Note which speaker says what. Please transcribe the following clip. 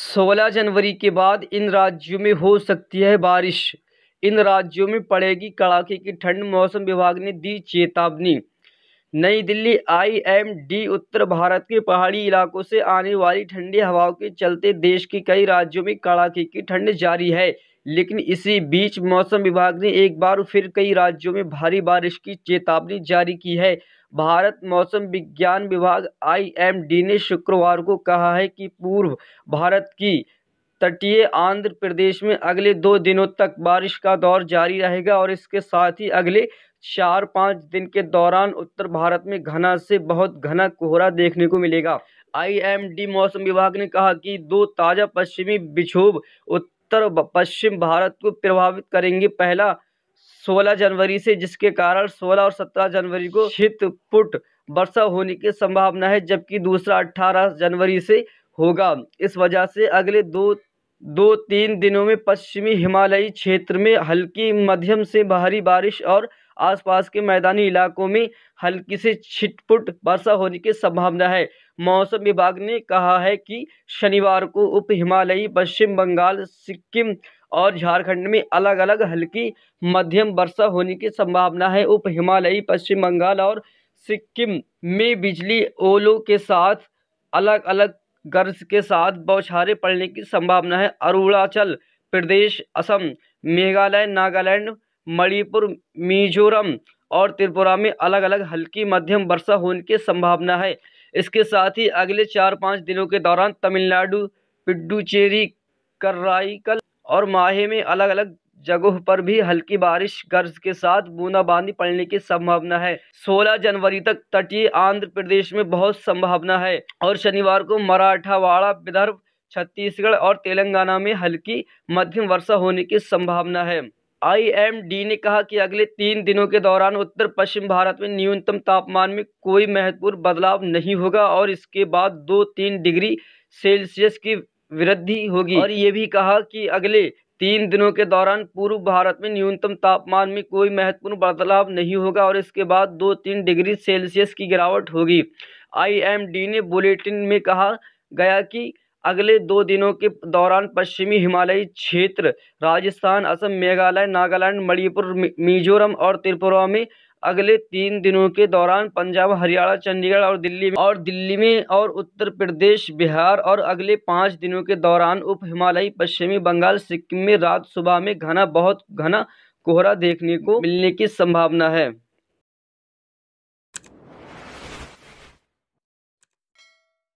Speaker 1: सोलह जनवरी के बाद इन राज्यों में हो सकती है बारिश इन राज्यों में पड़ेगी कड़ाके की ठंड मौसम विभाग ने दी चेतावनी नई दिल्ली आईएमडी उत्तर भारत के पहाड़ी इलाकों से आने वाली ठंडी हवाओं के चलते देश के कई राज्यों में कड़ाके की ठंड जारी है लेकिन इसी बीच मौसम विभाग ने एक बार फिर कई राज्यों में भारी बारिश की चेतावनी जारी की है भारत मौसम विज्ञान विभाग आईएमडी ने शुक्रवार को कहा है कि पूर्व भारत की तटीय आंध्र प्रदेश में अगले दो दिनों तक बारिश का दौर जारी रहेगा और इसके साथ ही अगले चार पाँच दिन के दौरान उत्तर भारत में घना से बहुत घना कोहरा देखने को मिलेगा आईएमडी मौसम विभाग ने कहा कि दो ताज़ा पश्चिमी विक्षोभ उत्तर पश्चिम भारत को प्रभावित करेंगे पहला 16 जनवरी से जिसके कारण 16 और 17 जनवरी को छिटपुट वर्षा होने की संभावना है जबकि दूसरा 18 जनवरी से होगा इस वजह से अगले दो दो तीन दिनों में पश्चिमी हिमालयी क्षेत्र में हल्की मध्यम से भारी बारिश और आसपास के मैदानी इलाकों में हल्की से छिटपुट वर्षा होने की संभावना है मौसम विभाग ने कहा है कि शनिवार को उप हिमालयी पश्चिम बंगाल सिक्किम और झारखंड में अलग अलग हल्की मध्यम वर्षा होने की संभावना है उप हिमालयी पश्चिम बंगाल और सिक्किम में बिजली ओलों के साथ अलग अलग गर्ज के साथ बौछारें पड़ने की संभावना है अरुणाचल प्रदेश असम मेघालय नागालैंड मणिपुर मिजोरम और त्रिपुरा में अलग अलग हल्की मध्यम वर्षा होने की संभावना है इसके साथ ही अगले चार पाँच दिनों के दौरान तमिलनाडु पिडुचेरी कर्राईकल और माहे में अलग अलग जगहों पर भी हल्की बारिश गर्ज के साथ बूंदाबांदी पड़ने की संभावना है 16 जनवरी तक तटीय आंध्र प्रदेश में बहुत संभावना है और शनिवार को मराठावाड़ा विदर्भ छत्तीसगढ़ और तेलंगाना में हल्की मध्यम वर्षा होने की संभावना है आईएमडी ने कहा कि अगले तीन दिनों के दौरान उत्तर पश्चिम भारत में न्यूनतम तापमान में कोई महत्वपूर्ण बदलाव नहीं होगा और इसके बाद दो तीन डिग्री सेल्सियस की वृद्धि होगी और ये भी कहा कि अगले तीन दिनों के दौरान पूर्व भारत में न्यूनतम तापमान में कोई महत्वपूर्ण बदलाव नहीं होगा और इसके बाद दो तीन डिग्री सेल्सियस की गिरावट होगी आईएमडी ने बुलेटिन में कहा गया कि अगले दो दिनों के दौरान पश्चिमी हिमालयी क्षेत्र राजस्थान असम मेघालय नागालैंड मणिपुर मिजोरम और त्रिपुरा में अगले तीन दिनों के दौरान पंजाब हरियाणा चंडीगढ़ और दिल्ली में और दिल्ली में और उत्तर प्रदेश बिहार और अगले पाँच दिनों के दौरान उप हिमालयी पश्चिमी बंगाल सिक्किम में रात सुबह में घना बहुत घना कोहरा देखने को मिलने की संभावना है